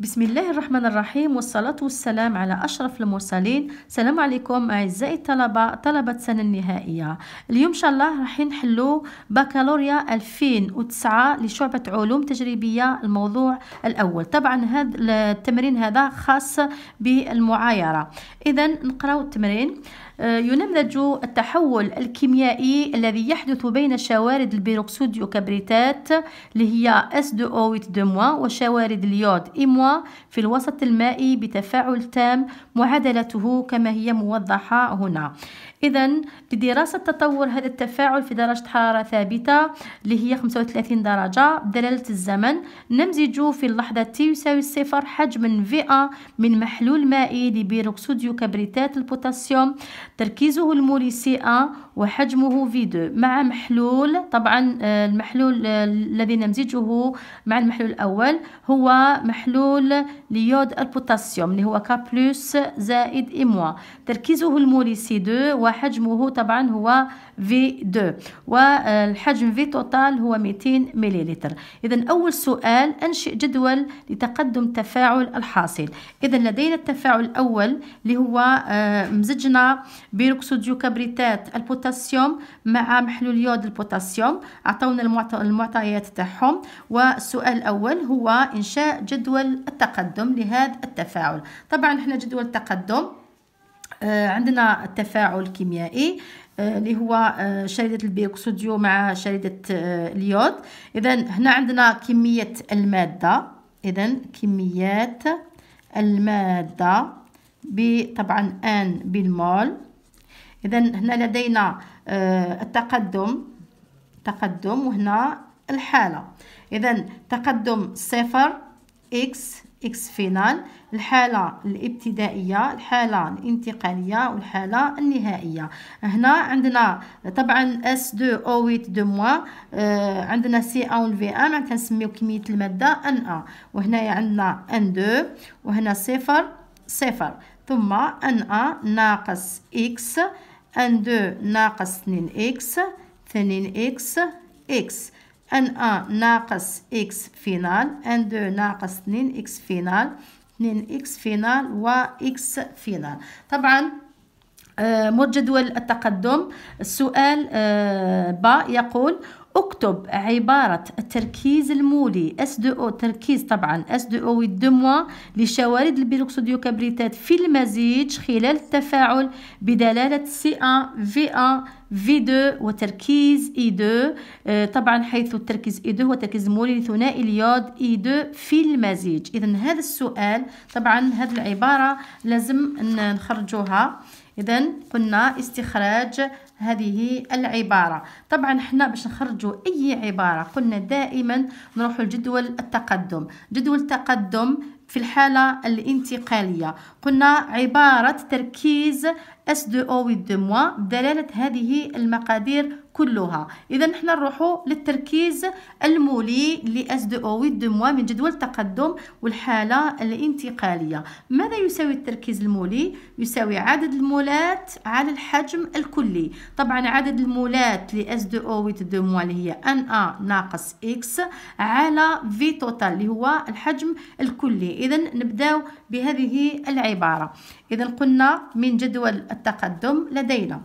بسم الله الرحمن الرحيم والصلاة والسلام على أشرف المرسلين السلام عليكم أعزائي الطلبة طلبة السنة النهائية اليوم إن شاء الله راح نحلو بكالوريا 2009 لشعبة علوم تجريبية الموضوع الأول طبعا هذا التمرين هذا خاص بالمعايرة إذا نقرأ التمرين آه، ينمذج التحول الكيميائي الذي يحدث بين شوارد البيروكسيد كبريتات اللي هي S2O8 وشوارد اليود إموا في الوسط المائي بتفاعل تام معادلته كما هي موضحة هنا إذا بدراسة تطور هذا التفاعل في درجة حرارة ثابتة اللي هي 35 درجة بدلالة الزمن نمزج في اللحظة T يساوي الصفر في أ من محلول مائي لبيروكسوديو كبريتات البوتاسيوم تركيزه المولي سي أ وحجمه V2 مع محلول طبعا آه، المحلول آه، الذي نمزجه مع المحلول الأول هو محلول ليود البوتاسيوم اللي هو K بلس زائد إموا تركيزه المولي سي 2 وحجمه طبعا هو V2 والحجم V توتال هو 200 مليلتر إذا أول سؤال أنشئ جدول لتقدم تفاعل الحاصل إذا لدينا التفاعل الأول اللي هو آه، مزجنا بيروكسوديو كبريتات البوتاسيوم مع محلول يود البوتاسيوم أعطونا المعطيات تاعهم والسؤال الأول هو إنشاء جدول التقدم لهذا التفاعل طبعا احنا جدول التقدم آه، عندنا التفاعل الكيميائي آه، اللي هو آه، شريدة البيوكسوديو مع شريدة اليود إذا هنا عندنا كمية المادة إذا كميات المادة بطبعا ان بالمول إذا هنا لدينا التقدم تقدم وهنا الحالة إذا تقدم صفر إكس إكس فينال الحالة الابتدائية الحالة الانتقالية والحالة النهائية هنا عندنا طبعا اس 2 او 8 دو موا آه عندنا سي A في أن معناتها نسميو كمية المادة ان ا وهنايا عندنا ان دو وهنا صفر صفر ثم ان ا ناقص إكس ان دو ناقص 2 إكس 2 إكس إكس ان ان ناقص اكس فينال ان دو ناقص 2 اكس فينال 2 اكس فينال و اكس فينال طبعا آه، مد جدول التقدم السؤال آه، با يقول اكتب عبارة التركيز المولي اس دو او تركيز طبعا اس دو او الدموة لشوارد البيروكسوديو كبريتات في المزيج خلال التفاعل بدلالة سي ان في ان V2 وتركيز E2 آه، طبعا حيث التركيز E2 هو تركيز مولي ثنائي اليود E2 في المزيج إذا هذا السؤال طبعا هذه العبارة لازم نخرجوها إذا قلنا استخراج هذه العبارة طبعا احنا باش نخرجوا أي عبارة قلنا دائما نروحوا لجدول التقدم جدول التقدم في الحالة الانتقالية قلنا عبارة تركيز S2O with 2 دلالة هذه المقادير كلها اذا نحن نروحوا للتركيز المولي لاس دو او دو موا من جدول التقدم والحاله الانتقاليه ماذا يساوي التركيز المولي يساوي عدد المولات على الحجم الكلي طبعا عدد المولات لاس دو او دو موا اللي هي ان ا ناقص اكس على في توتال اللي هو الحجم الكلي اذا نبداو بهذه العباره اذا قلنا من جدول التقدم لدينا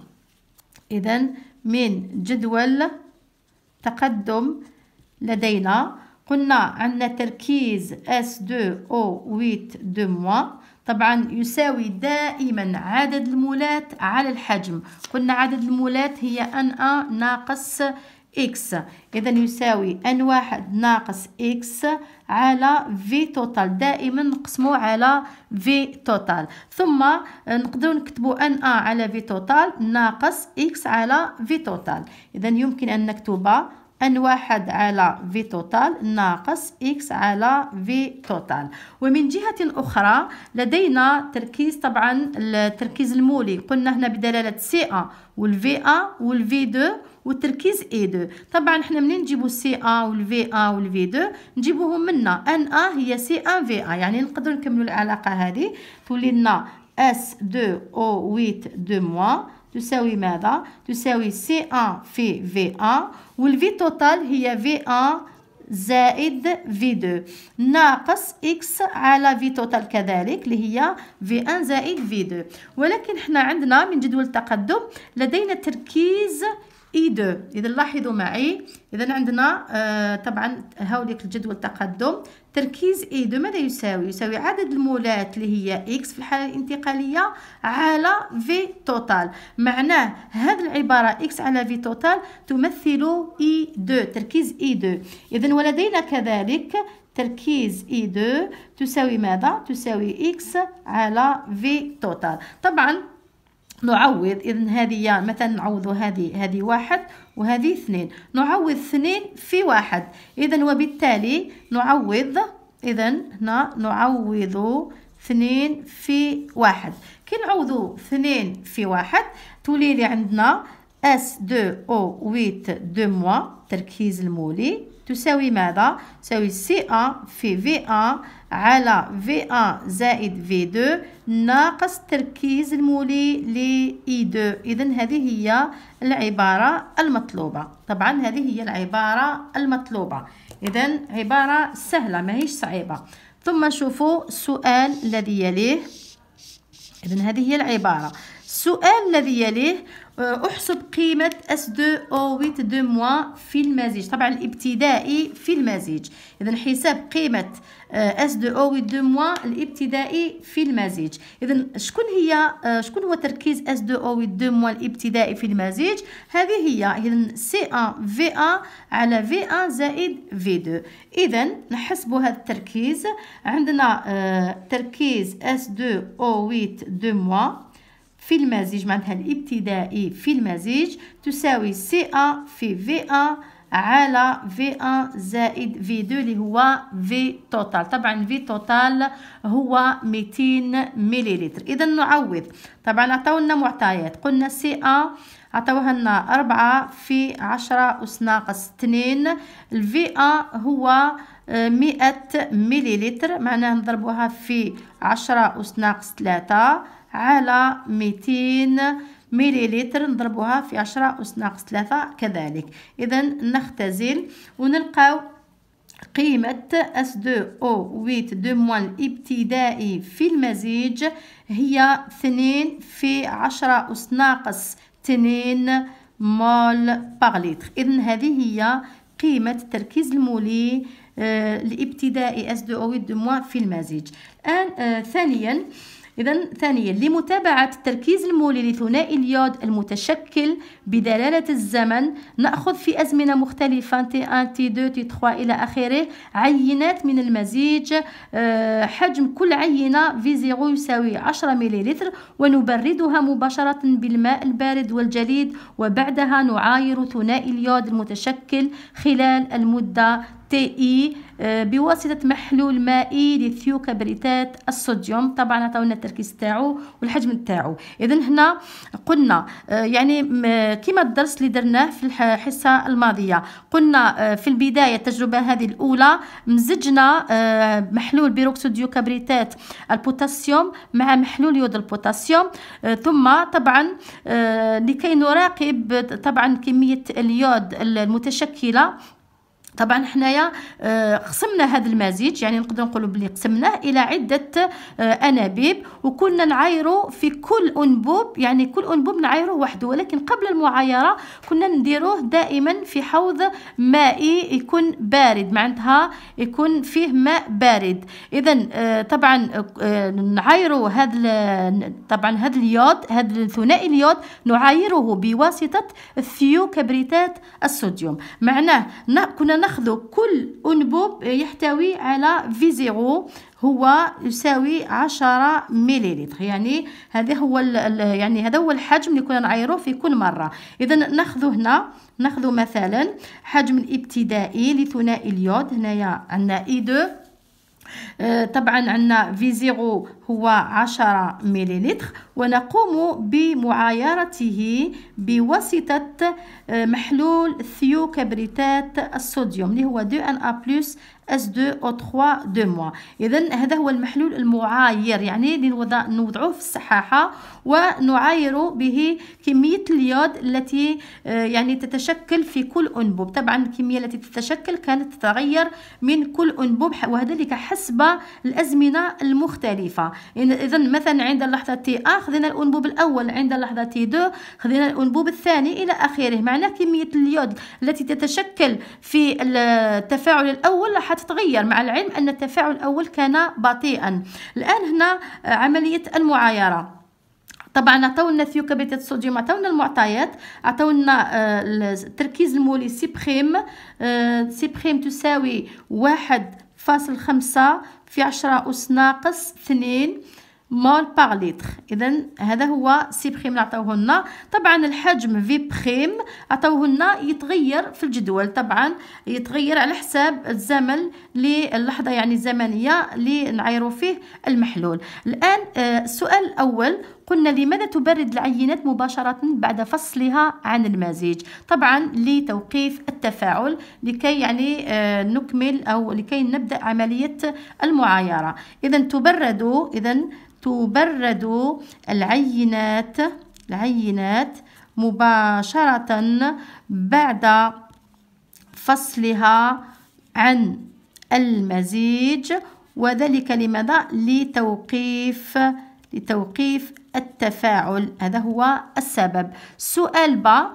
اذا من جدول تقدم لدينا قلنا عندنا تركيز دو 2 ويت 8 موا طبعا يساوي دائما عدد المولات على الحجم قلنا عدد المولات هي ان ا ناقص إكس إذا يساوي أن واحد ناقص إكس على في توتال دائما نقسمو على في توتال ثم نقدروا نكتبو أن أ على في توتال ناقص إكس على في توتال إذا يمكن أن نكتب أن واحد على في توتال ناقص إكس على في توتال ومن جهة أخرى لدينا تركيز طبعا التركيز المولي قلنا هنا بدلالة سي أ والفي أ والفي دو والتركيز اي دو طبعا حنا منين نجيبو سي ا والفي ا والفي دو نجيبوهم منا ان ا هي سي ان في ا يعني نقدروا نكملوا العلاقه هذه تولي لنا اس دو او 8 دو موا تساوي ماذا تساوي سي ان في في ان والفي توتال هي في ان زائد في 2 ناقص اكس على في توتال كذلك اللي هي في 1 زائد في 2 ولكن حنا عندنا من جدول التقدم لدينا تركيز اي دو اذا لاحظوا معي اذا عندنا آه طبعا هاوليك الجدول التقدم تركيز اي دو ماذا يساوي يساوي عدد المولات اللي هي اكس في الحاله الانتقاليه على في توتال معناه هذه العباره اكس على في توتال تمثل اي دو تركيز اي دو اذا ولدينا كذلك تركيز اي دو تساوي ماذا تساوي اكس على في توتال طبعا نعوض إذا هذه مثلا نعوض هذه هذه واحد وهذه اثنين نعوض اثنين في واحد إذا وبالتالي نعوض إذا هنا نعوض اثنين في واحد كي نعوضو اثنين في واحد تولي لي عندنا اس دو او ويت دو موا تركيز المولي تساوي ماذا تساوي سي ا في في ا على في ا زائد في دو ناقص تركيز المولي لي اي دو اذا هذه هي العباره المطلوبه طبعا هذه هي العباره المطلوبه اذا عباره سهله ماهيش صعيبه ثم شوفوا السؤال الذي يليه اذا هذه هي العباره السؤال الذي يليه آه، احسب قيمة S2O8 دو موا في المزيج طبعا الابتدائي في المزيج اذا حساب قيمة S2O8 دو موا الابتدائي في المزيج اذا شكون هي آه، شكون هو تركيز S2O8 دو موا الابتدائي في المزيج هذه هي اذا C1 V1 على V1 زائد V2 اذا نحسبوا هذا التركيز عندنا آه، تركيز S2O8 دو موا في المزيج معناتها الابتدائي في المزيج تساوي سي أ في في أ على V1 زائد V2 اللي هو V توتال طبعا V توتال هو 200 مليلتر اذا نعوض طبعا عطاونا معطيات قلنا سي ا عطاوها لنا 4 في 10 اس ناقص 2 الفي ا هو 100 آه، مليلتر معناها نضربوها في 10 اس ناقص 3 على ميتين مليليتر نضربوها في عشرة أس ناقص ثلاثة كذلك إذا نختزل ونلقاو قيمه أس دو أو ويت دو موان الابتدائي في المزيج هي اثنين في عشرة أس ناقص تنين مول باغ لتر إذا هذه هي قيمة تركيز المولي آه أس دو أو ويت دو موان في المزيج الآن آه ثانيا إذا ثانيا لمتابعة التركيز المولي لثنائي اليود المتشكل بدلالة الزمن نأخذ في أزمنة مختلفة تي 1 تي 2 تي 3 إلى آخره عينات من المزيج آه، حجم كل عينة في زيرو يساوي 10 مليلتر ونبردها مباشرة بالماء البارد والجليد وبعدها نعاير ثنائي اليود المتشكل خلال المدة تي إي آه، بواسطة محلول مائي للثيوكبريتات الصوديوم طبعا عطاونا التركيز تاعو والحجم تاعو اذا هنا قلنا آه، يعني كما الدرس اللي درناه في الحصة الماضية قلنا آه، في البداية التجربة هذه الأولى مزجنا محلول كبريتات البوتاسيوم مع محلول يود البوتاسيوم ثم طبعا لكي نراقب طبعا كمية اليود المتشكلة طبعا حنايا قسمنا آه، هذا المزيج يعني نقدروا نقولوا بلي قسمناه الى عده آه، انابيب وكنا نعايروا في كل انبوب يعني كل انبوب نعايروه وحده ولكن قبل المعايره كنا نديروه دائما في حوض مائي يكون بارد معناتها يكون فيه ماء بارد اذا آه، طبعا نعايروا هذا طبعا هذا اليود هذا الثنائي اليود نعايره بواسطه الثيوكبريتات الصوديوم معناه كنا ناخذ كل أنبوب يحتوي على في زيرو هو يساوي 10 مليلتر يعني هذا هو يعني هذا هو الحجم اللي كنا نعايروه في كل مره اذا ناخذ هنا ناخذ مثلا حجم الابتدائي لثنائي اليود هنايا عندنا اي 2 أه، طبعا عندنا في زيرو هو 10 مليلتر ونقوم بمعايرته بواسطة أه، محلول ثيو كبريتات الصوديوم اللي هو 2 ان ا بلس s 2 أو 3 دو موا إذا هذا هو المحلول المعاير يعني اللي نوضعوه في الصحاحة ونعاير به كمية اليود التي آه، يعني تتشكل في كل أنبوب طبعا الكمية التي تتشكل كانت تتغير من كل أنبوب وذلك حسب الأزمنة المختلفة إذا مثلا عند اللحظة تي أ خذينا الأنبوب الأول عند اللحظة تي دو خذينا الأنبوب الثاني إلى آخره معناه كمية اليود التي تتشكل في التفاعل الأول حتى حتتغير مع العلم أن التفاعل الأول كان بطيئا الآن هنا آه، عملية المعايرة طبعا عطاونا ثيوكبريتات الصوديوم عطاونا المعطيات عطاونا آه، التركيز المولي سيبخيم آه، سيبخيم تساوي واحد فاصل خمسة في عشرة أس ناقص اثنين مول باغ ليتر اذا هذا هو سي بريم اللي عطاوه لنا طبعا الحجم في بريم عطاوه لنا يتغير في الجدول طبعا يتغير على حساب الزمن للحظه يعني الزمنيه اللي نعايروا فيه المحلول الان آه، السؤال الاول قلنا لماذا تبرد العينات مباشرة بعد فصلها عن المزيج طبعا لتوقيف التفاعل لكي يعني آه، نكمل أو لكي نبدأ عملية المعايرة إذا تبرد إذا تبرد العينات العينات مباشرة بعد فصلها عن المزيج وذلك لماذا لتوقيف لتوقيف التفاعل هذا هو السبب سؤال با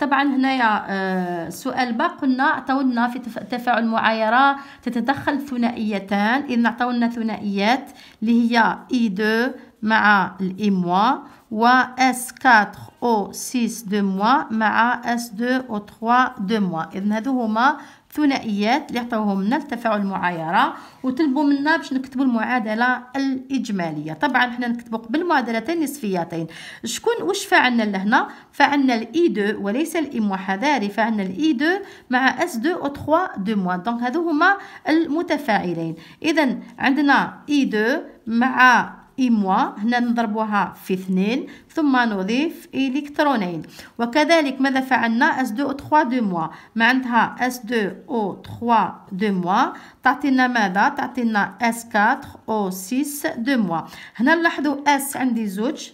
طبعا هنايا آه، سؤال با قلنا عطاولنا في تفاعل معايرة تتدخل ثنائيتان إذن عطاولنا ثنائيات اللي هي اي دو مع موا و اس 4 او 6 دو موا مع اس 2 او 3 دو موا إذن هذو هما ثنائيات اللي عطاوهم لنا لتفاعل المعايره وطلبوا منا باش نكتبوا المعادله الاجماليه طبعا حنا نكتبوا قبل معادلتين نصفيتين شكون واش فعلنا لهنا فعلنا الاي 2 وليس الام واحد هذه فعلنا الاي 2 مع اس 2 او 3 دو موان دونك هذو هما المتفاعلين اذا عندنا اي 2 مع إموا هنا نضربها في اثنين ثم نضيف إلكترونين وكذلك ماذا فعلنا s 2 أو 3 دو موا معناتها s 2 أو 3 دو موا تعطينا ماذا تعطينا s 4 أو 6 دو موا هنا نلاحظوا S عندي زوج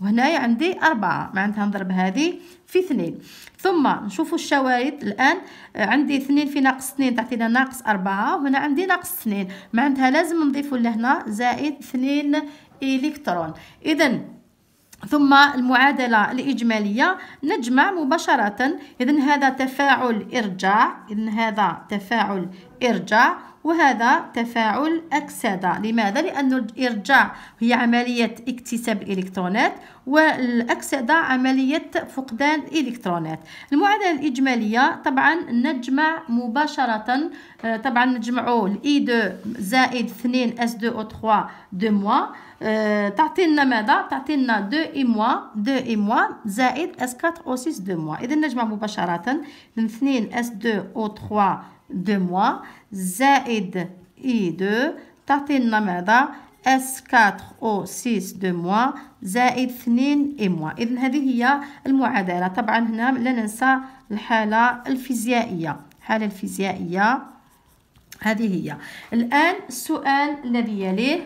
وهنايا عندي أربعة معناتها نضرب هذه في اثنين ثم نشوفوا الشوايد الآن آه، عندي اثنين في ناقص اثنين تعطينا ناقص أربعة وهنا عندي ناقص اثنين معناتها لازم نضيفوا لهنا زائد اثنين إلكترون إذا ثم المعادلة الإجمالية نجمع مباشرة إذا هذا تفاعل إرجاع إذا هذا تفاعل إرجاع وهذا تفاعل أكسدة لماذا؟ لأن الإرجاع هي عملية اكتساب الإلكترونات والأكسدة عملية فقدان الإلكترونات المعادلة الإجمالية طبعا نجمع مباشرة آه، طبعا نجمع الاي 2 زائد 2 اس 2 او 3 دو موا تعطينا ماذا تعطينا 2 اي موا 2 اي موا زائد اس 4 او 6 دو موا اذا نجمع مباشرة 2 اس 2 او 3 دو موا زائد I2 تعطينا ماذا اس 4 او 6 دو موا زائد 2 اي موا اذا هذه هي المعادلة طبعا هنا لا ننسى الحالة الفيزيائية الحالة الفيزيائية هذه هي الآن السؤال الذي يليه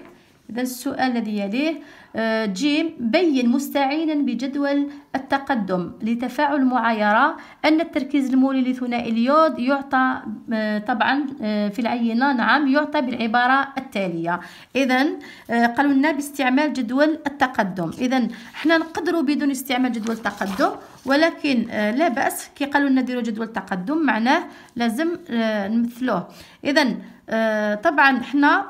إذا السؤال الذي يليه آه، جيم بين مستعينا بجدول التقدم لتفاعل معايرة أن التركيز المولي لثنائي اليود يعطى آه، طبعا آه، في العينة نعم يعطى بالعبارة التالية إذا قالوا لنا باستعمال جدول التقدم إذا حنا نقدروا بدون استعمال جدول التقدم ولكن لا بأس كي قالوا لنا ديروا جدول التقدم معناه لازم نمثلوه إذا طبعا حنا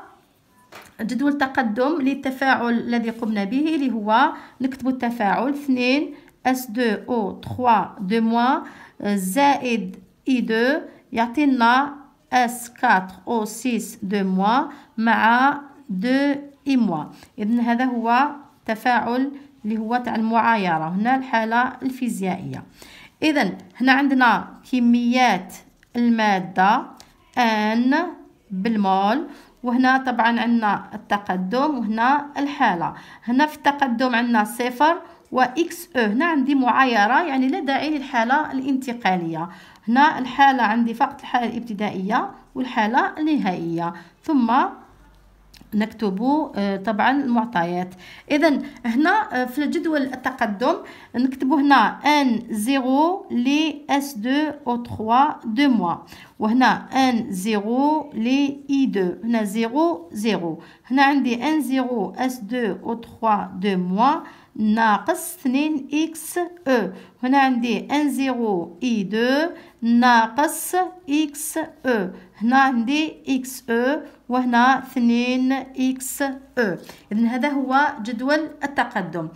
جدول تقدم للتفاعل الذي قمنا به اللي هو نكتب التفاعل 2 S2O3 دو موا زايد اي I2 يعطينا S4O6 دو موا مع 2 اي موا إذن هذا هو تفاعل اللي هو تاع المعايرة هنا الحالة الفيزيائية إذا هنا عندنا كميات المادة N بالمول وهنا طبعا عندنا التقدم وهنا الحالة هنا في التقدم عندنا صفر اكس أو هنا عندي معايرة يعني لا داعي للحالة الانتقالية هنا الحالة عندي فقط الحالة الابتدائية والحالة النهائية ثم نكتب آه، طبعا المعطيات اذا هنا آه، في جدول التقدم نكتب هنا ان 0 لي اس دو او 3 دو موا وهنا ان 0 لي اي دو هنا 0 0 هنا عندي ان 0 اس دو او 3 دو موا ناقص 2 اكس او هنا عندي ان زيرو اي دو ناقص اكس او هنا عندي اكس او وهنا 2 اكس او اذا هذا هو جدول التقدم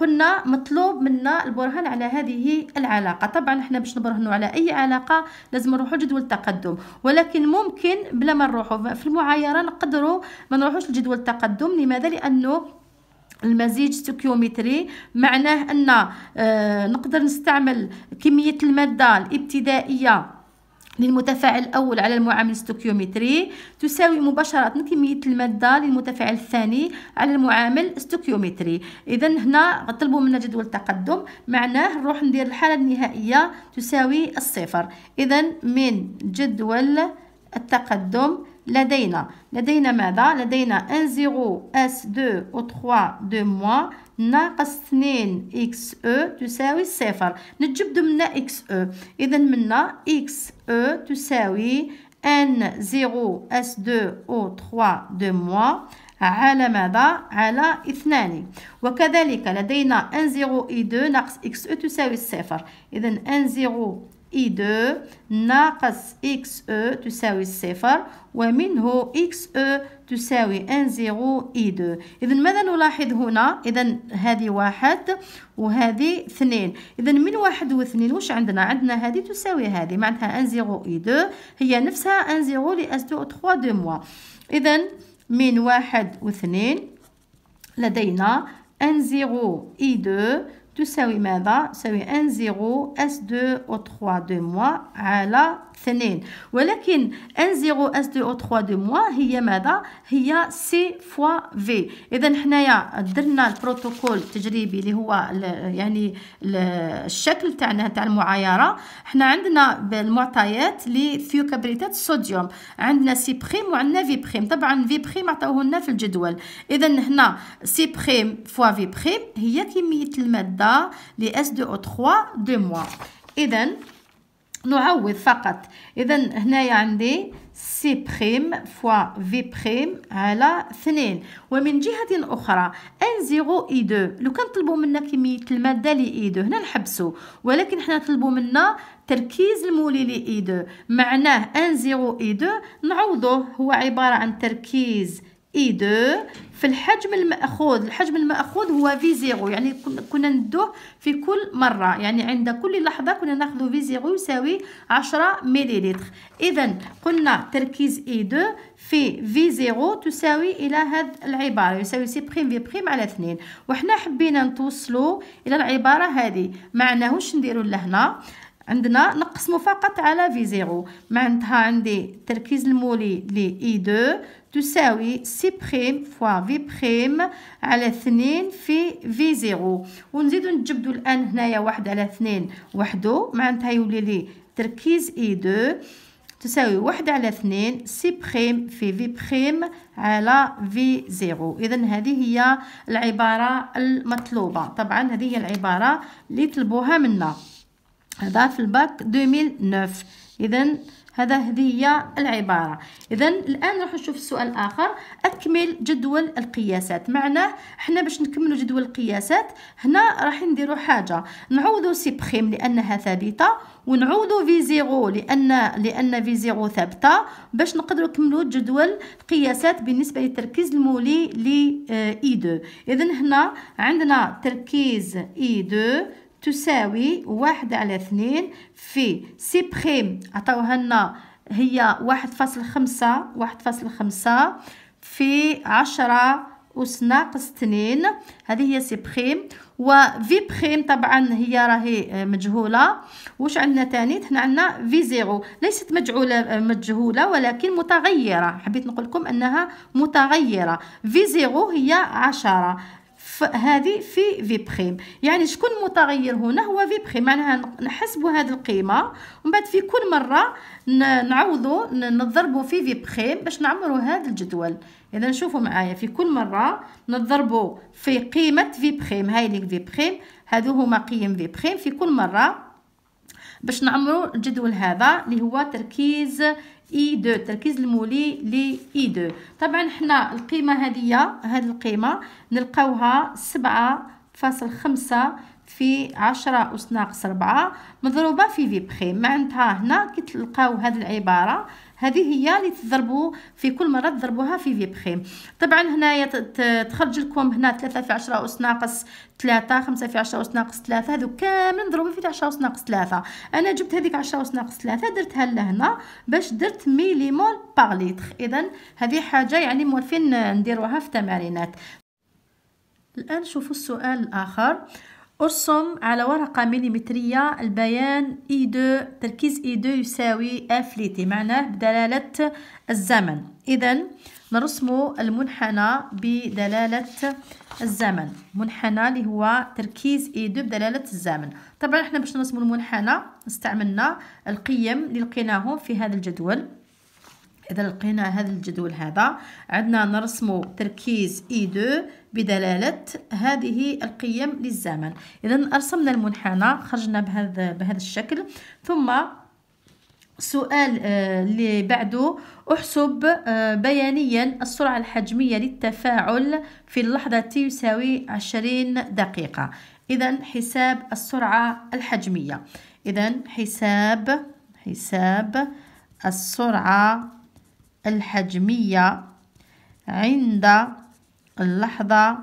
قلنا مطلوب منا البرهان على هذه العلاقه طبعا احنا باش نبرهنوا على اي علاقه لازم نروحوا جدول التقدم ولكن ممكن بلا ما نروحوا في المعايره نقدروا ما نروحوش لجدول التقدم لماذا لانه المزيج ستوكيومتري معناه ان آه، نقدر نستعمل كميه الماده الابتدائيه للمتفاعل الأول على المعامل ستوكيومتري تساوي مباشرة كمية المادة للمتفاعل الثاني على المعامل ستوكيومتري إذا هنا طلبوا منا جدول التقدم معناه نروح ندير الحالة النهائية تساوي الصفر إذا من جدول التقدم لدينا لدينا ماذا لدينا 1 زيرو اس 2 او 3 دو موا ناقص 2 اكس او تساوي صفر نتجبدو منا اكس او اذا منا اكس او تساوي ان زيرو اس 2 او 3 دو موا على ماذا على اثنان وكذلك لدينا ان زيرو اي 2 ناقص اكس او تساوي صفر اذا ان زيرو اي 2 ناقص اكس او تساوي الصفر ومنه اكس او تساوي ان زيرو اي 2 اذا ماذا نلاحظ هنا اذا هذه واحد وهذه اثنين اذا من واحد واثنين واش عندنا عندنا هذه تساوي هذه معناتها ان زيرو اي 2 هي نفسها ان زيرو لي اس 2 3 دو موا اذا من واحد واثنين لدينا ان زيرو اي 2 là, ماذا؟ تساوي N0 S2 O3 de moi la... اثنين ولكن ان زيرو اس دو او 3 دو موا هي ماذا هي سي فوا في اذا حنايا درنا البروتوكول التجريبي اللي هو يعني الشكل تاعنا تاع المعايره حنا عندنا بالمعطيات لثيوكابريتات الصوديوم عندنا سي بريم وعندنا في بريم طبعا في بريم عطاوه لنا في الجدول اذا هنا سي بريم فوا في بريم هي كميه الماده لاس دو او o 3 دو موا اذا نعوض فقط اذا هنايا عندي سي بريم فوا في بريم على اثنين ومن جهة أخرى ان زيرو اي دو لو كان طلبوا منا كمية المادة لي اي دو هنا نحبسو ولكن حنا طلبوا منا تركيز المولي لي اي دو معناه ان زيرو اي دو نعوضوه هو عبارة عن تركيز اي دو في الحجم الماخوذ الحجم الماخوذ هو في زيرو يعني كنا ندوه في كل مره يعني عند كل لحظه كنا ناخذ في زيرو يساوي عشرة مليلتر اذا قلنا تركيز اي دو في في زيرو تساوي الى هاد العباره يساوي سي بخيم في بخيم على اثنين وحنا حبينا نتوصلوا الى العباره هذه معناهوش نديرو لهنا عندنا نقسمو فقط على في زيرو معناتها عندي التركيز المولي لإي دو تساوي سي بخيم فوا في بخيم على اثنين في في زيرو ونزيدو نجبدو الآن هنايا واحد على اثنين وحدو معناتها يولي لي تركيز إي دو تساوي واحد على اثنين سي بخيم في في بخيم على في زيرو إذا هذه هي العبارة المطلوبة طبعا هذه هي العبارة اللي طلبوها منا هذا في الباك 2009 اذا هذا هذه هي العبارة إذا الآن نروح نشوف السؤال الآخر أكمل جدول القياسات معناه حنا باش نكملوا جدول القياسات هنا راح نديروا حاجة نعوضوا سي بخيم لأنها ثابتة ونعوضوا في زيرو لأن لأن في زيرو ثابتة باش نقدروا نكملوا جدول القياسات بالنسبة للتركيز المولي ل آه، إي دو إذا هنا عندنا تركيز إي دو تساوي واحد على اثنين في سي بخيم عطاوها لنا هي واحد فاصل خمسة واحد فاصل خمسة في عشرة أس ناقص اثنين هذه هي سي بخيم و في بخيم طبعا هي راهي مجهولة واش عندنا تاني حنا عندنا في زيرو ليست مجعولة مجهولة ولكن متغيرة حبيت نقول لكم أنها متغيرة في زيرو هي عشرة هذه في في بريم يعني شكون المتغير هنا هو في بريم معناها نحسبوا هذه القيمه ومن بعد في كل مره نعوضوا نضربوا في في بريم باش نعمروا هذا الجدول اذا نشوفوا معايا في كل مره نضربوا في قيمه في بريم هاي ليك في بريم هذو هما قيم في بريم في كل مره باش نعمروا الجدول هذا اللي هو تركيز اي 2 التركيز المولي لي اي 2 طبعا حنا القيمه هذه هذه القيمه نلقاوها سبعة فاصل خمسة في عشرة أس ناقص ربعة مضروبة في في بخيم معناتها هنا كي تلقاو هذه العبارة هذه هي اللي تضربوا في كل مره تضربوها في فيبخيم طبعا هنايا تخرج لكم هنا 3 في 10 اس ناقص 3 5 في 10 اس ناقص 3 هذو كامل نضربوا في 10 اس ناقص 3 انا جبت هذيك 10 اس ناقص 3 درتها لهنا باش درت ميليمول بار ليتر اذا هذه حاجه يعني موالفين نديروها في تمارينات الان شوفوا السؤال الاخر ارسم على ورقة مليمترية البيان اي دو تركيز اي دو يساوي اف ليتي معناه بدلالة الزمن إذا نرسم المنحنى بدلالة الزمن منحنى اللي هو تركيز اي دو بدلالة الزمن طبعا احنا باش نرسم المنحنى استعملنا القيم اللي لقيناهم في هذا الجدول اذا لقينا هذا الجدول هذا عندنا نرسم تركيز اي e 2 بدلاله هذه القيم للزمن اذا رسمنا المنحنى خرجنا بهذا بهذا الشكل ثم سؤال آه، اللي بعده احسب آه، بيانيا السرعة الحجمية للتفاعل في اللحظة يساوي 20 دقيقة إذا حساب السرعة الحجمية إذا حساب حساب السرعة الحجمية عند اللحظة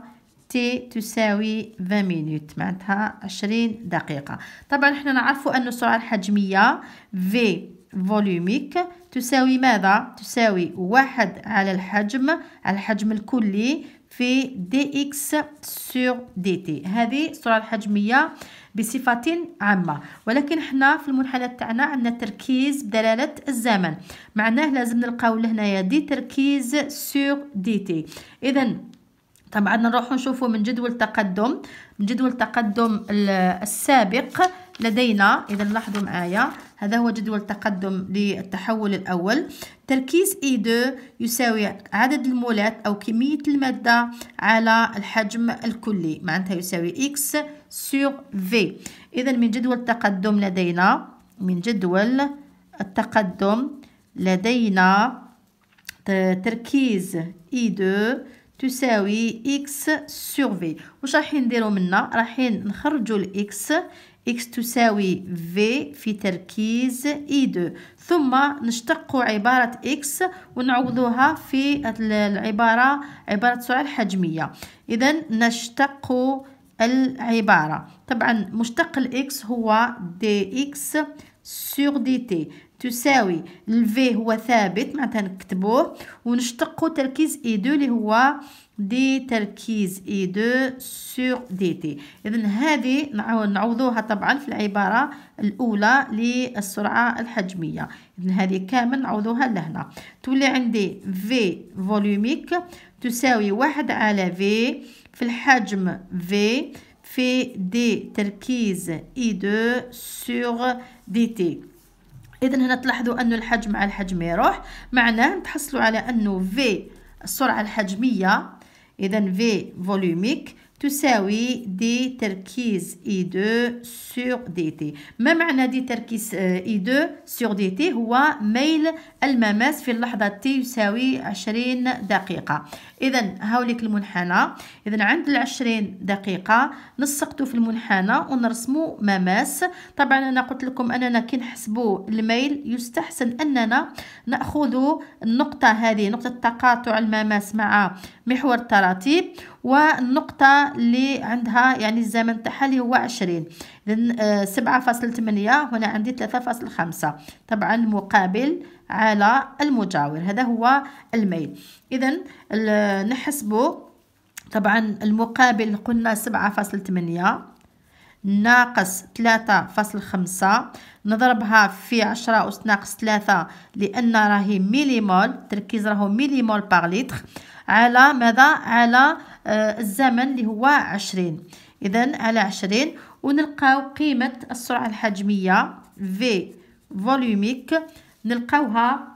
تي تساوي 20 مينوت معناتها 20 دقيقة طبعا احنا نعرف أن السرعة الحجمية V فوليوميك تساوي ماذا؟ تساوي واحد على الحجم على الحجم الكلي في دي اكس سور دي تي هذه الصوره الحجميه بصفة عامة ولكن حنا في المنحنى تاعنا عندنا تركيز بدلالة الزمن معناه لازم نلقاو لهنايا دي تركيز سور دي تي اذا طبعا نروحو نشوفو من جدول التقدم من جدول التقدم السابق لدينا اذا لاحظوا معايا هذا هو جدول التقدم للتحول الأول تركيز E2 يساوي عدد المولات أو كمية المادة على الحجم الكلي معناتها يساوي X sur V إذا من جدول التقدم لدينا من جدول التقدم لدينا تركيز E2 تساوي X sur V وش رايحين نديرو منا رايحين نخرجو الإكس x تساوي v في تركيز E2 ثم نشتق عبارة x ونعوضوها في العبارة عبارة سرعة الحجمية إذا نشتق العبارة طبعا مشتق الإكس هو دي إكس سور دي تي تساوي الفي هو ثابت معناتها نكتبوه ونشتقو تركيز اي دو اللي هو دي تركيز اي دو سور دي تي اذا هذه نعوضوها طبعا في العباره الاولى للسرعه الحجميه اذا هذه كامل نعوضوها لهنا تولي عندي في فوليوميك تساوي واحد على في في الحجم في في دي تركيز اي دو سور دي تي اذا هنا تلاحظوا انه الحجم على الحجم يروح معناه تحصلوا على انه في السرعه الحجميه إذا في فوليوميك تساوي دي تركيز دو 2 دي تي ما معنى دي تركيز دو 2 دي تي هو ميل المماس في اللحظة تي يساوي 20 دقيقة اذا هاوليك المنحنى اذا عند العشرين دقيقه نسقته في المنحنى ونرسمو مماس طبعا انا قلت لكم اننا كي نحسبوا الميل يستحسن اننا ناخذ النقطه هذه نقطه تقاطع المماس مع محور التراتيب والنقطه اللي عندها يعني الزمن تاعها اللي هو 20 اذا 7.8 هنا عندي 3.5 طبعا المقابل على المجاور هذا هو الميل اذا نحسبو طبعا المقابل قلنا سبعة فاصل ثمانية ناقص ثلاثة فاصل خمسة نضربها في عشرة أس ناقص ثلاثة لأن راهي ميليمول التركيز راهو ميليمول باغ لتر على ماذا على آه الزمن اللي هو عشرين إذا على عشرين ونلقاو قيمة السرعة الحجمية في فوليوميك نلقاوها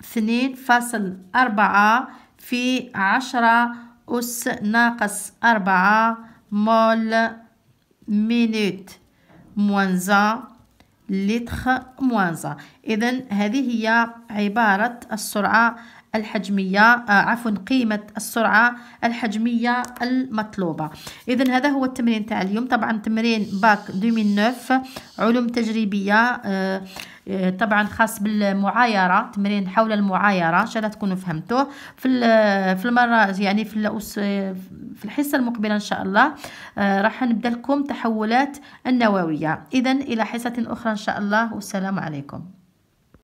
اثنين فاصل أربعة في عشرة أس ناقص أربعة مول مينوت موانزا لتر موانزا إذن هذه هي عبارة السرعة الحجمية آه، عفوا قيمة السرعة الحجمية المطلوبة إذا هذا هو التمرين تاع اليوم طبعا تمرين باك 2009 علوم تجريبية آه، آه، طبعا خاص بالمعايرة تمرين حول المعايرة إن شاء الله تكونوا فهمتوه في في المرة يعني في في الحصة المقبلة إن شاء الله راح نبدأ لكم تحولات النووية إذا إلى حصة أخرى إن شاء الله والسلام عليكم